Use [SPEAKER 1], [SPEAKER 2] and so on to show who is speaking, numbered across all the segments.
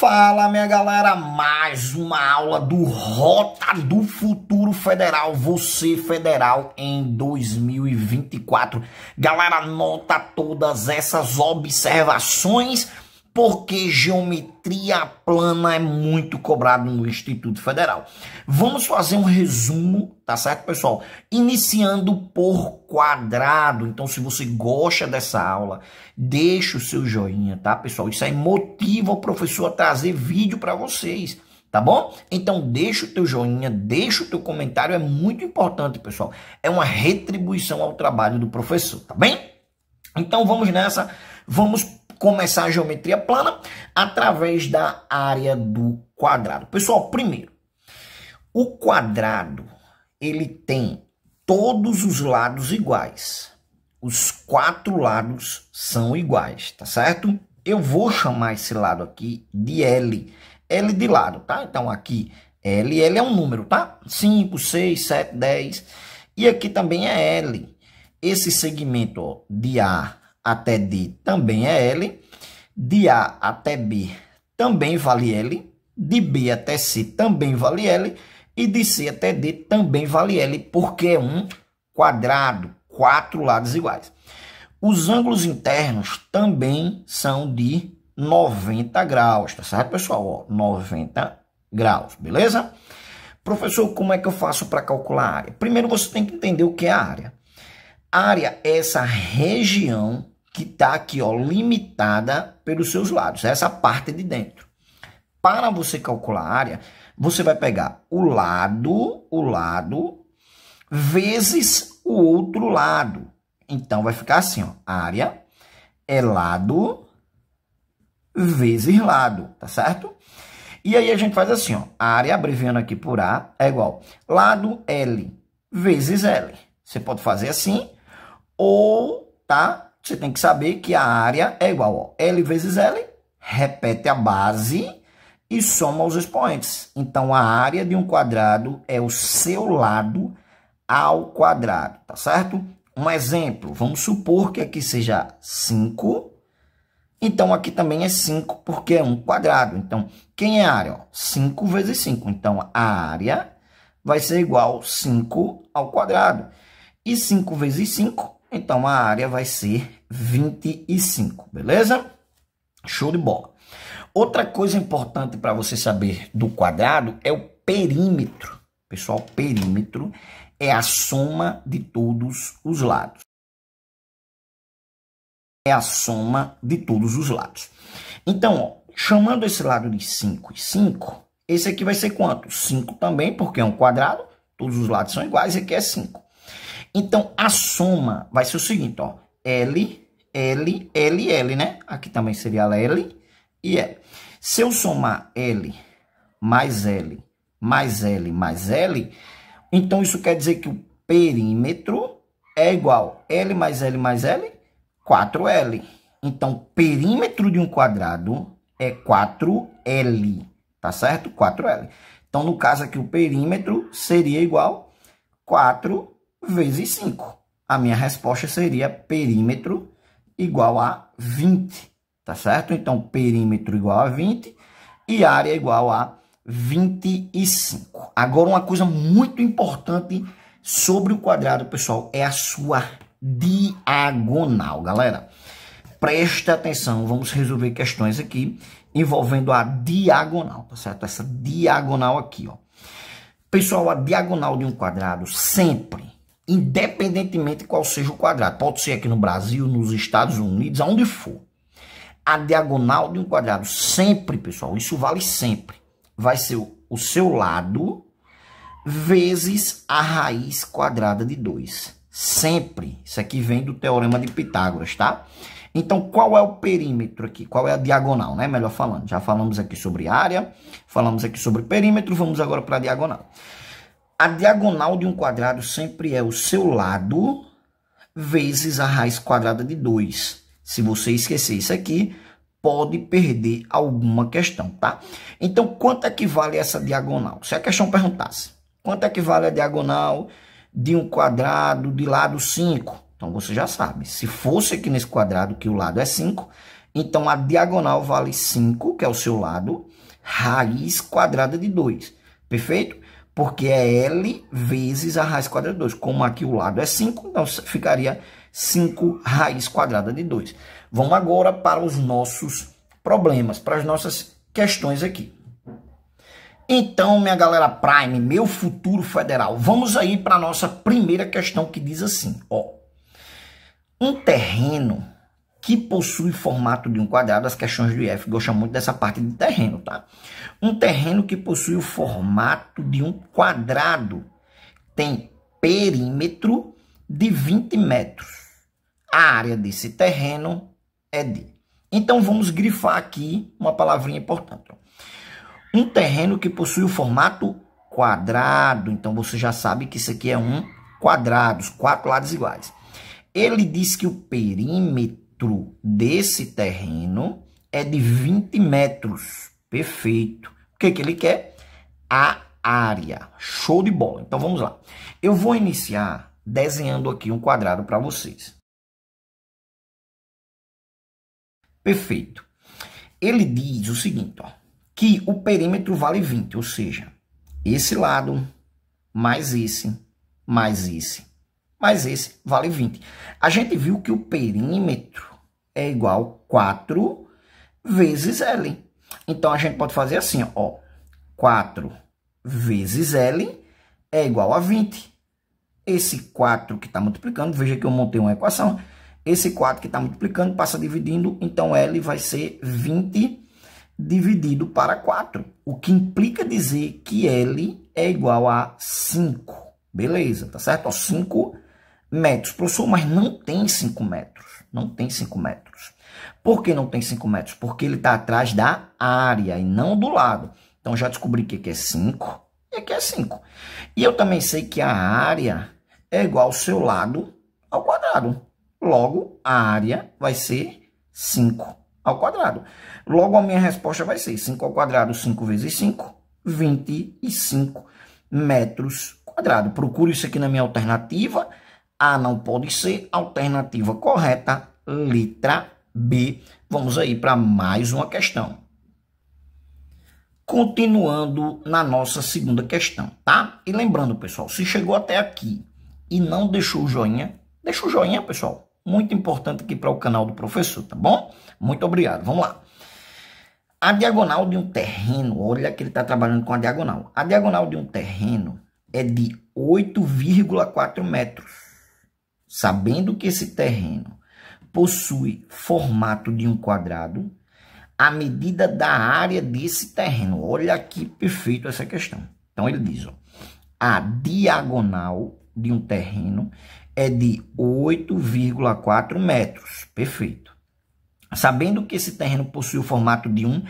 [SPEAKER 1] Fala minha galera, mais uma aula do Rota do Futuro Federal, você federal em 2024. Galera, nota todas essas observações porque geometria plana é muito cobrado no Instituto Federal. Vamos fazer um resumo, tá certo, pessoal? Iniciando por quadrado. Então, se você gosta dessa aula, deixa o seu joinha, tá, pessoal? Isso aí motiva o professor a trazer vídeo para vocês. Tá bom? Então deixa o teu joinha, deixa o teu comentário, é muito importante, pessoal. É uma retribuição ao trabalho do professor, tá bem? Então vamos nessa, vamos começar a geometria plana através da área do quadrado. Pessoal, primeiro, o quadrado ele tem todos os lados iguais. Os quatro lados são iguais, tá certo? Eu vou chamar esse lado aqui de L. L de lado, tá? Então aqui L, L é um número, tá? 5, 6, 7, 10. E aqui também é L. Esse segmento ó, de A até D também é L, de A até B também vale L, de B até C também vale L, e de C até D também vale L, porque é um quadrado, quatro lados iguais. Os ângulos internos também são de 90 graus, tá certo, pessoal? Ó, 90 graus, beleza? Professor, como é que eu faço para calcular a área? Primeiro você tem que entender o que é a área. A área é essa região que está aqui, ó, limitada pelos seus lados, é essa parte de dentro. Para você calcular a área, você vai pegar o lado, o lado, vezes o outro lado. Então, vai ficar assim, ó, área é lado vezes lado, tá certo? E aí a gente faz assim, ó, área, abreviando aqui por A, é igual lado L vezes L. Você pode fazer assim, ou, tá? você tem que saber que a área é igual a L vezes L, repete a base e soma os expoentes. Então, a área de um quadrado é o seu lado ao quadrado, tá certo? Um exemplo, vamos supor que aqui seja 5, então aqui também é 5, porque é um quadrado. Então, quem é a área? 5 vezes 5. Então, a área vai ser igual 5 ao quadrado. E 5 vezes 5 então, a área vai ser 25, beleza? Show de bola. Outra coisa importante para você saber do quadrado é o perímetro. Pessoal, perímetro é a soma de todos os lados. É a soma de todos os lados. Então, ó, chamando esse lado de 5 e 5, esse aqui vai ser quanto? 5 também, porque é um quadrado, todos os lados são iguais, aqui é 5. Então, a soma vai ser o seguinte, ó. L, L, L, L, né? Aqui também seria L e L. Se eu somar L mais L mais L mais L, então isso quer dizer que o perímetro é igual L mais L mais L, 4L. Então, perímetro de um quadrado é 4L, tá certo? 4L. Então, no caso aqui, o perímetro seria igual 4 vezes 5. A minha resposta seria perímetro igual a 20, tá certo? Então, perímetro igual a 20 e área igual a 25. Agora, uma coisa muito importante sobre o quadrado, pessoal, é a sua diagonal, galera. Presta atenção, vamos resolver questões aqui envolvendo a diagonal, tá certo? Essa diagonal aqui, ó. Pessoal, a diagonal de um quadrado sempre independentemente qual seja o quadrado. Pode ser aqui no Brasil, nos Estados Unidos, aonde for. A diagonal de um quadrado, sempre, pessoal, isso vale sempre, vai ser o seu lado vezes a raiz quadrada de 2. Sempre. Isso aqui vem do Teorema de Pitágoras, tá? Então, qual é o perímetro aqui? Qual é a diagonal, né? Melhor falando. Já falamos aqui sobre área, falamos aqui sobre perímetro, vamos agora para a diagonal. A diagonal de um quadrado sempre é o seu lado vezes a raiz quadrada de 2. Se você esquecer isso aqui, pode perder alguma questão, tá? Então, quanto é que vale essa diagonal? Se a questão perguntasse, quanto é que vale a diagonal de um quadrado de lado 5? Então, você já sabe. Se fosse aqui nesse quadrado que o lado é 5, então a diagonal vale 5, que é o seu lado, raiz quadrada de 2. Perfeito? porque é L vezes a raiz quadrada de 2. Como aqui o lado é 5, então ficaria 5 raiz quadrada de 2. Vamos agora para os nossos problemas, para as nossas questões aqui. Então, minha galera Prime, meu futuro federal, vamos aí para a nossa primeira questão que diz assim, ó. Um terreno que possui formato de um quadrado, as questões do IF gostam muito dessa parte de terreno, tá? Um terreno que possui o formato de um quadrado tem perímetro de 20 metros. A área desse terreno é de Então vamos grifar aqui uma palavrinha importante. Um terreno que possui o formato quadrado, então você já sabe que isso aqui é um quadrado, quatro lados iguais. Ele diz que o perímetro diâmetro desse terreno é de 20 metros. Perfeito. O que, que ele quer? A área. Show de bola. Então vamos lá. Eu vou iniciar desenhando aqui um quadrado para vocês. Perfeito. Ele diz o seguinte, ó, que o perímetro vale 20, ou seja, esse lado mais esse mais esse mas esse vale 20. A gente viu que o perímetro é igual 4 vezes L. Então, a gente pode fazer assim, ó. 4 vezes L é igual a 20. Esse 4 que está multiplicando, veja que eu montei uma equação. Esse 4 que está multiplicando passa dividindo, então L vai ser 20 dividido para 4. O que implica dizer que L é igual a 5. Beleza, tá certo? Ó, 5 metros. Professor, mas não tem 5 metros. Não tem 5 metros. Por que não tem 5 metros? Porque ele está atrás da área e não do lado. Então já descobri que aqui é 5 e aqui é 5. E eu também sei que a área é igual ao seu lado ao quadrado. Logo, a área vai ser 5 ao quadrado. Logo, a minha resposta vai ser 5 ao quadrado, 5 vezes 5, 25 metros quadrados. Procuro isso aqui na minha alternativa a não pode ser. Alternativa correta, letra B. Vamos aí para mais uma questão. Continuando na nossa segunda questão, tá? E lembrando, pessoal, se chegou até aqui e não deixou o joinha, deixa o joinha, pessoal. Muito importante aqui para o canal do professor, tá bom? Muito obrigado. Vamos lá. A diagonal de um terreno, olha que ele está trabalhando com a diagonal. A diagonal de um terreno é de 8,4 metros sabendo que esse terreno possui formato de um quadrado, a medida da área desse terreno. Olha que perfeito essa questão. Então ele diz, ó, a diagonal de um terreno é de 8,4 metros. Perfeito. Sabendo que esse terreno possui o formato de um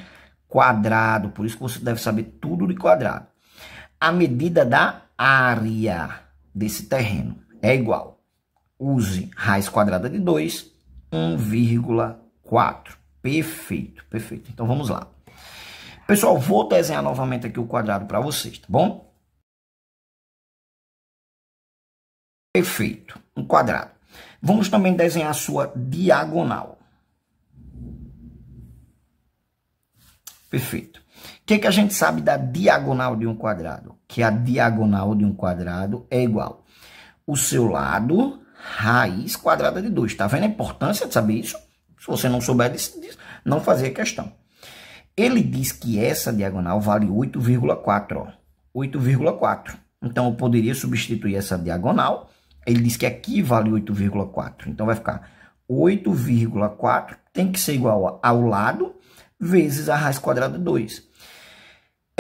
[SPEAKER 1] quadrado, por isso que você deve saber tudo de quadrado. A medida da área desse terreno é igual use raiz quadrada de 2, 1,4. Perfeito, perfeito. Então vamos lá. Pessoal, vou desenhar novamente aqui o quadrado para vocês, tá bom? Perfeito, um quadrado. Vamos também desenhar a sua diagonal. Perfeito. O que, é que a gente sabe da diagonal de um quadrado? Que a diagonal de um quadrado é igual o seu lado raiz quadrada de 2. Está vendo a importância de saber isso? Se você não souber disso, não fazer questão. Ele diz que essa diagonal vale 8,4. 8,4. Então, eu poderia substituir essa diagonal. Ele diz que aqui vale 8,4. Então, vai ficar 8,4 tem que ser igual ao lado vezes a raiz quadrada de 2.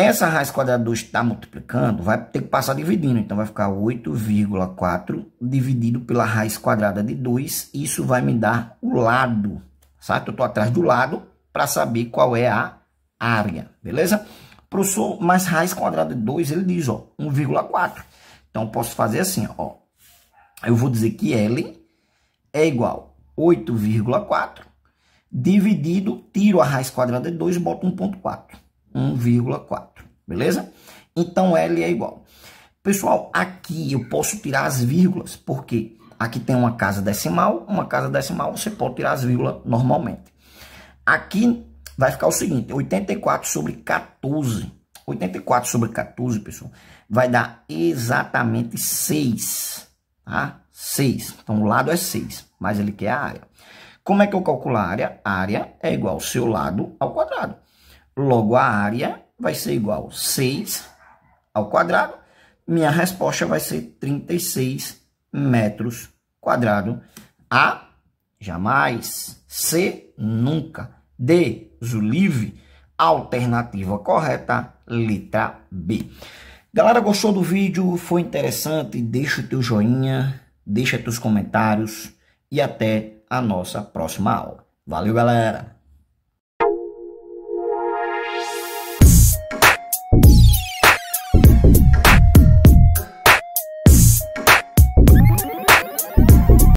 [SPEAKER 1] Essa raiz quadrada 2 está multiplicando, vai ter que passar dividindo. Então, vai ficar 8,4 dividido pela raiz quadrada de 2. Isso vai me dar o lado, certo? Eu estou atrás do lado para saber qual é a área, beleza? Professor, mas raiz quadrada de 2, ele diz, ó, 1,4. Então, posso fazer assim, ó. Eu vou dizer que L é igual 8,4 dividido, tiro a raiz quadrada de 2 e boto 1,4. 1,4, beleza? Então, L é igual. Pessoal, aqui eu posso tirar as vírgulas, porque aqui tem uma casa decimal, uma casa decimal, você pode tirar as vírgulas normalmente. Aqui vai ficar o seguinte, 84 sobre 14. 84 sobre 14, pessoal, vai dar exatamente 6, tá? 6. Então, o lado é 6, mas ele quer a área. Como é que eu calculo a área? A área é igual ao seu lado ao quadrado. Logo, a área vai ser igual a 6 ao quadrado. Minha resposta vai ser 36 metros quadrados. A, jamais. C, nunca. D, uso livre. Alternativa correta, letra B. Galera, gostou do vídeo? Foi interessante? Deixa o teu joinha, deixa teus comentários e até a nossa próxima aula. Valeu, galera!